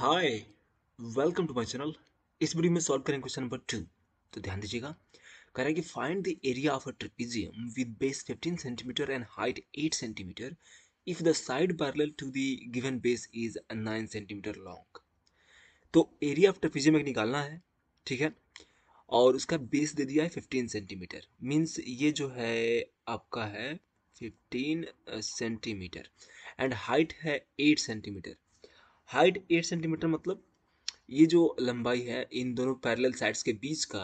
Hi welcome to my channel इस video में solve करेंगे क्वेश्चन नंबर टू तो ध्यान दीजिएगा कह रहा है कि find the area of a trapezium with base 15 centimetre and height 8 centimetre if the side parallel to the given base is 9 centimetre long तो एरिया ऑफ ट्रिपीजियम एक निकालना है ठीक है और उसका बेस दे दिया है फिफ्टीन सेंटीमीटर मीन्स ये जो है आपका है फिफ्टीन सेंटीमीटर एंड हाइट है eight centimetre height eight centimetre मतलब ये जो लंबाई है इन दोनों पैरेलल साइड्स के बीच का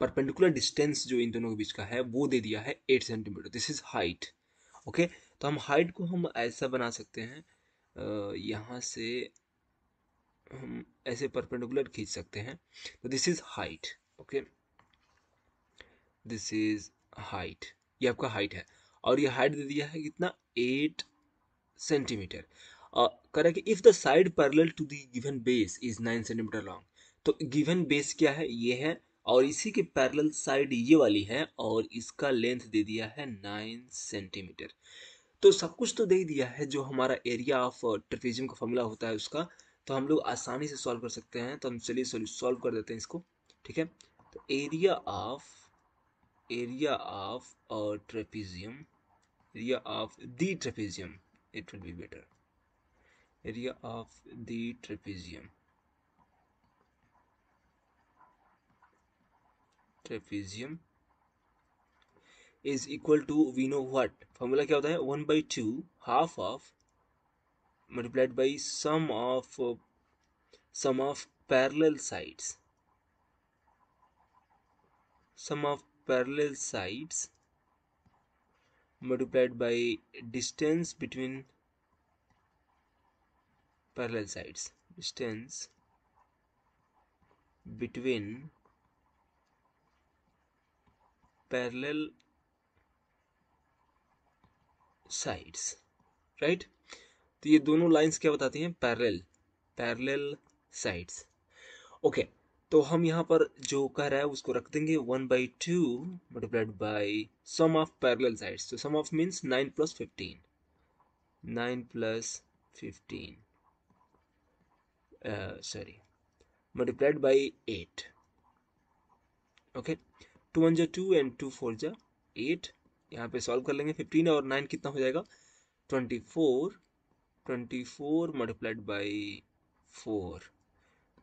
परपेंडिकुलर डिस्टेंस जो इन दोनों के बीच का है वो दे दिया है eight centimetre this is height okay तो हम हाइट को हम ऐसा बना सकते हैं यहाँ से हम ऐसे परपेंडिकुलर खींच सकते हैं तो this is height okay this is height ये आपका हाइट है और ये हाइट दे दिया है कितना एट सेंटीमीटर करेंगे if the side parallel to the given base is nine centimetre long तो गिवन बेस क्या है ये है और इसी के पैरल साइड ये वाली है और इसका लेंथ दे दिया है नाइन सेंटीमीटर तो सब कुछ तो दे दिया है जो हमारा एरिया ऑफ ट्रफिज्म का फॉर्मूला होता है उसका तो हम लोग आसानी से सॉल्व कर सकते हैं तो हम चलिए सॉल्व कर देते हैं इसको ठीक है तो area of area of trapezium area of the trapezium it will be better area of the trapezium. Trapezium is equal to we know what formula क्या होता है by two half of multiplied by sum of uh, sum of parallel sides sum of parallel sides multiplied by distance between parallel sides distance between parallel sides right तो ये दोनों lines क्या बताती हैं parallel parallel sides okay तो हम यहाँ पर जो कह रहा है उसको रख देंगे one by two multiplied by sum of parallel sides तो sum of means nine plus fifteen nine plus fifteen sorry uh, multiplied by eight okay two one जो टू एंड टू फोर जो एट यहाँ पे solve कर लेंगे fifteen और nine कितना हो जाएगा twenty four twenty four multiplied by four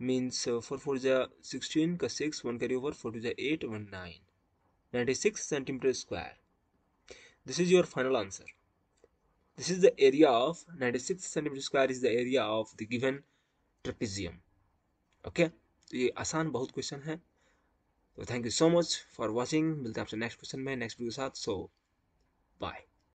means four four जा सिक्सटीन का सिक्स वन करिए ओवर फोर टू जा eight one nine ninety six centimetre square this is your final answer this is the area of of six centimetre square is the area of the given trapezium okay तो ये आसान बहुत question है तो thank you so much for watching मिलते हैं आपसे next question में नेक्स्ट वीडियो के साथ सो बाय